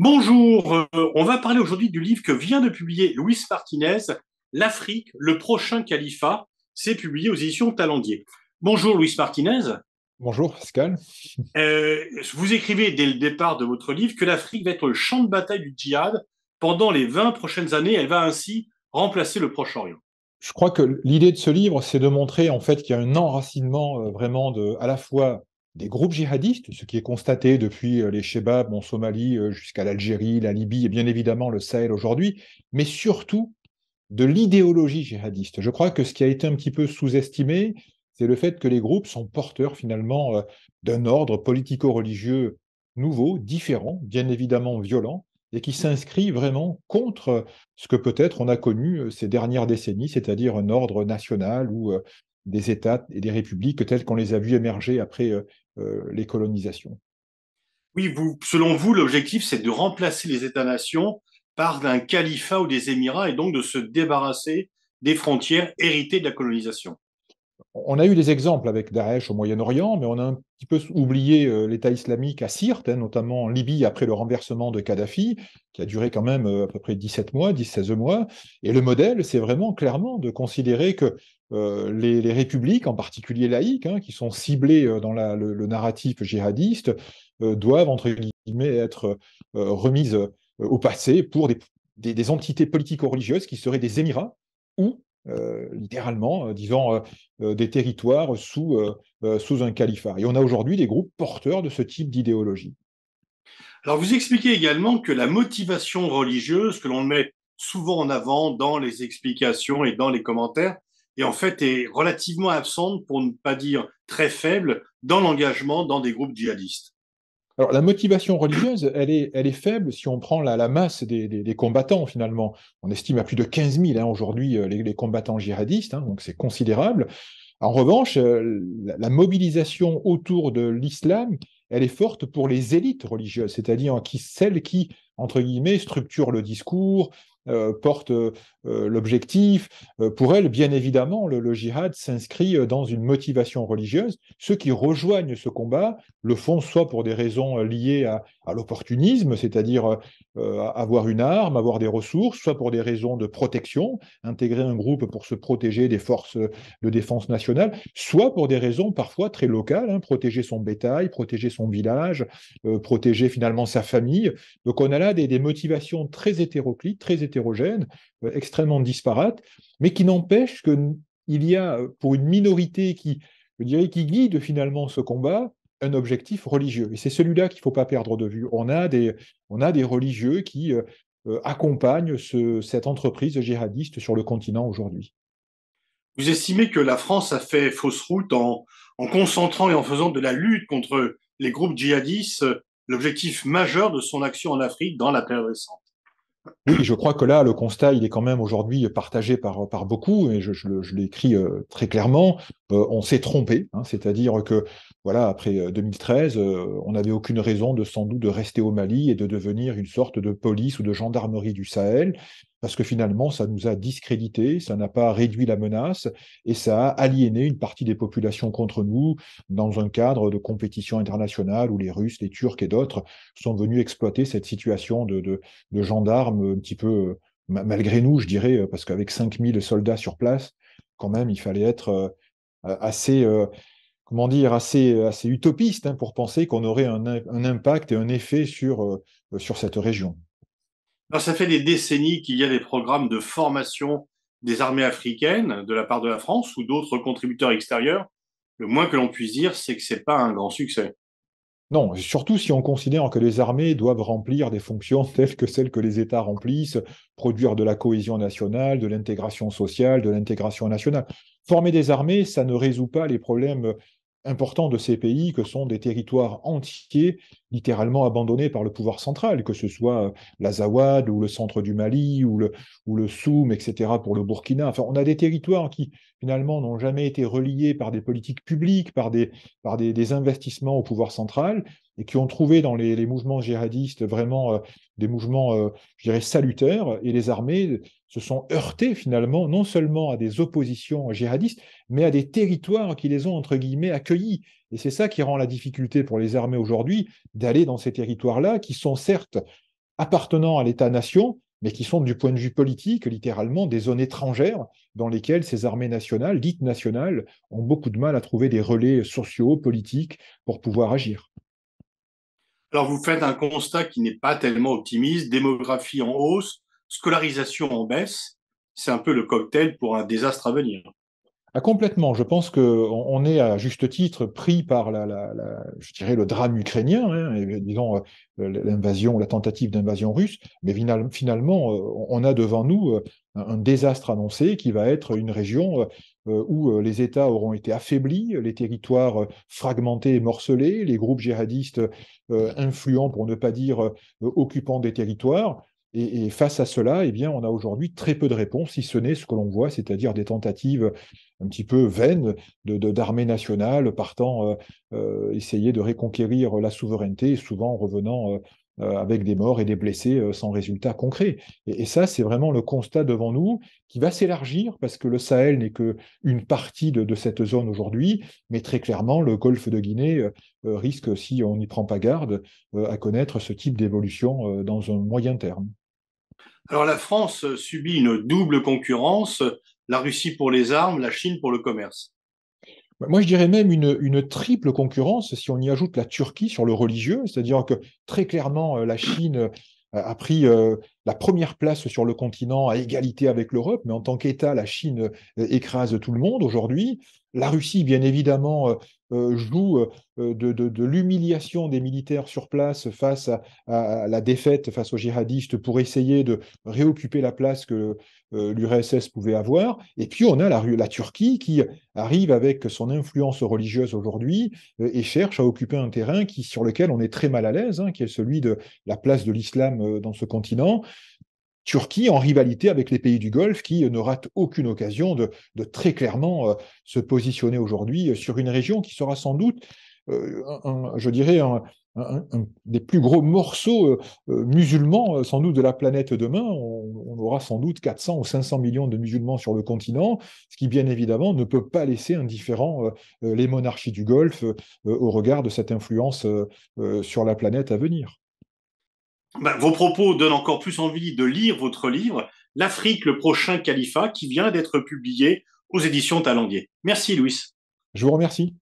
Bonjour, euh, on va parler aujourd'hui du livre que vient de publier Louis Martinez, L'Afrique, le prochain califat. C'est publié aux éditions Talendier. Bonjour Louis Martinez. Bonjour Pascal. Euh, vous écrivez dès le départ de votre livre que l'Afrique va être le champ de bataille du djihad pendant les 20 prochaines années. Elle va ainsi remplacer le Proche-Orient. Je crois que l'idée de ce livre, c'est de montrer en fait qu'il y a un enracinement euh, vraiment de, à la fois des groupes djihadistes, ce qui est constaté depuis euh, les Shebabs en Somalie euh, jusqu'à l'Algérie, la Libye et bien évidemment le Sahel aujourd'hui, mais surtout de l'idéologie djihadiste. Je crois que ce qui a été un petit peu sous-estimé, c'est le fait que les groupes sont porteurs finalement euh, d'un ordre politico-religieux nouveau, différent, bien évidemment violent, et qui s'inscrit vraiment contre ce que peut-être on a connu ces dernières décennies, c'est-à-dire un ordre national ou des États et des républiques telles qu'on les a vues émerger après euh, euh, les colonisations. Oui, vous, selon vous, l'objectif, c'est de remplacer les États-nations par un califat ou des Émirats et donc de se débarrasser des frontières héritées de la colonisation. On a eu des exemples avec Daesh au Moyen-Orient, mais on a un petit peu oublié euh, l'État islamique à Sirte, hein, notamment en Libye après le renversement de Kadhafi, qui a duré quand même à peu près 17 mois, 16 mois. Et le modèle, c'est vraiment clairement de considérer que euh, les, républiques, en particulier laïques, hein, qui sont ciblées euh, dans le, narratif djihadiste, euh, doivent, entre guillemets, être remises au passé pour des, entités politico-religieuses qui seraient des émirats ou, littéralement, disons, des territoires sous, sous un califat. Et on a aujourd'hui des groupes porteurs de ce type d'idéologie. Alors vous expliquez également que la motivation religieuse que l'on met souvent en avant dans les explications et dans les commentaires et en fait est relativement absente, pour ne pas dire très faible, dans l'engagement dans des groupes djihadistes. Alors la motivation religieuse, elle est, elle est faible si on prend la, masse des, combattants finalement. On estime à plus de 15 000 hein, aujourd'hui euh, les, combattants djihadistes, hein, donc c'est considérable. En revanche, euh, la, mobilisation autour de l'islam, elle est forte pour les élites religieuses, c'est-à-dire qui, celles qui, entre guillemets, structurent le discours, euh, porte euh, euh, l'objectif. pour elle, bien évidemment, le, jihad s'inscrit dans une motivation religieuse. Ceux qui rejoignent ce combat le font soit pour des raisons liées à, l'opportunisme, c'est-à-dire avoir une arme, avoir des ressources, soit pour des raisons de protection, intégrer un groupe pour se protéger des forces de défense nationale, soit pour des raisons parfois très locales, hein, protéger son bétail, protéger son village, protéger finalement sa famille. Donc on a là des, des motivations très hétéroclites, très hétéroclites hétérogènes, euh, extrêmement disparates, mais qui n'empêche qu'il y a, euh, pour une minorité qui, je dirais, qui guide finalement ce combat, un objectif religieux. Et c'est celui-là qu'il ne faut pas perdre de vue. On a des, on a des religieux qui euh, accompagnent cette entreprise djihadiste sur le continent aujourd'hui. Vous estimez que la France a fait fausse route en concentrant et en faisant de la lutte contre les groupes djihadistes l'objectif majeur de son action en Afrique dans la période récente oui, je crois que là, le constat, il est quand même aujourd'hui partagé par, par beaucoup, et je, l'écris euh, très clairement, euh, on s'est trompé, hein, c'est-à-dire que, voilà, après 2013, euh, on n'avait aucune raison de sans doute de rester au Mali et de devenir une sorte de police ou de gendarmerie du Sahel, parce que finalement, ça nous a discrédité, ça n'a pas réduit la menace, et ça a aliéné une partie des populations contre nous dans un cadre de compétition internationale où les Russes, les Turcs et d'autres sont venus exploiter cette situation de, gendarmes un petit peu malgré nous, je dirais, euh, parce qu'avec 5000 soldats sur place, quand même, il fallait être euh, euh, assez, comment dire, assez, assez utopiste hein, pour penser qu'on aurait un, un, impact et un effet sur, sur cette région. Alors, ça fait des décennies qu'il y a des programmes de formation des armées africaines de la part de la France ou d'autres contributeurs extérieurs. Le moins que l'on puisse dire, c'est que ce n'est pas un grand succès. Non, surtout si on considère que les armées doivent remplir des fonctions telles que celles que les États remplissent, produire de la cohésion nationale, de l'intégration sociale, de l'intégration nationale. Former des armées, ça ne résout pas les problèmes importants de ces pays que sont des territoires entiers littéralement abandonnés par le pouvoir central, que ce soit euh, la ou le centre du Mali ou le, ou le Soum, etc., pour le Burkina. Enfin, on a des territoires qui, finalement, n'ont jamais été reliés par des politiques publiques, par des, par des, investissements au pouvoir central, et qui ont trouvé dans les, mouvements djihadistes vraiment euh, des mouvements, euh, je dirais, salutaires, et les armées se sont heurtées, finalement, non seulement à des oppositions djihadistes, mais à des territoires qui les ont, entre guillemets, accueillis et c'est ça qui rend la difficulté pour les armées aujourd'hui d'aller dans ces territoires-là, qui sont certes appartenant à l'État-nation, mais qui sont du point de vue politique, littéralement, des zones étrangères dans lesquelles ces armées nationales, dites nationales, ont beaucoup de mal à trouver des relais sociaux, politiques, pour pouvoir agir. Alors vous faites un constat qui n'est pas tellement optimiste, démographie en hausse, scolarisation en baisse, c'est un peu le cocktail pour un désastre à venir. Ah, complètement. Je pense qu'on est à juste titre pris par la, le drame ukrainien, hein, euh, disons euh, l'invasion, la tentative d'invasion russe. Mais finalement, euh, on a devant nous un désastre annoncé qui va être une région où les États auront été affaiblis, les territoires fragmentés et morcelés, les groupes djihadistes influents, pour ne pas dire occupants des territoires. Et, face à cela, eh bien, on a aujourd'hui très peu de réponses, si ce n'est ce que l'on voit, c'est-à-dire des tentatives un petit peu vaines d'armées nationales partant euh, euh, essayer de reconquérir la souveraineté, souvent revenant euh, avec des morts et des blessés sans résultat concret. Et, ça, c'est vraiment le constat devant nous qui va s'élargir parce que le Sahel n'est qu'une partie de, cette zone aujourd'hui, mais très clairement, le golfe de Guinée risque, si on n'y prend pas garde, à connaître ce type d'évolution dans un moyen terme. Alors la France subit une double concurrence, la Russie pour les armes, la Chine pour le commerce. Bah, moi, je dirais même une, triple concurrence si on y ajoute la Turquie sur le religieux, c'est-à-dire que très clairement, euh, la Chine euh, a pris euh, la première place sur le continent à égalité avec l'Europe, mais en tant qu'État, la Chine écrase tout le monde aujourd'hui. La Russie, bien évidemment, euh, joue euh, de, l'humiliation des militaires sur place face à, la défaite face aux djihadistes pour essayer de réoccuper la place que euh, l'URSS pouvait avoir. Et puis on a la, la Turquie qui arrive avec son influence religieuse aujourd'hui et cherche à occuper un terrain qui, sur lequel on est très mal à l'aise, hein, qui est celui de la place de l'islam dans ce continent. Turquie en rivalité avec les pays du Golfe qui euh, ne rate aucune occasion de, très clairement euh, se positionner aujourd'hui euh, sur une région qui sera sans doute, je dirais, un, des plus gros morceaux musulmans, sans doute, de la planète demain. On, aura sans doute 400 ou 500 millions de musulmans sur le continent, ce qui, bien évidemment, ne peut pas laisser indifférents les monarchies du Golfe au regard de cette influence sur la planète à venir. Bah, vos propos donnent encore plus envie de lire votre livre, L'Afrique, le prochain califat, qui vient d'être publié aux éditions Talanguier. Merci Louis. Je vous remercie.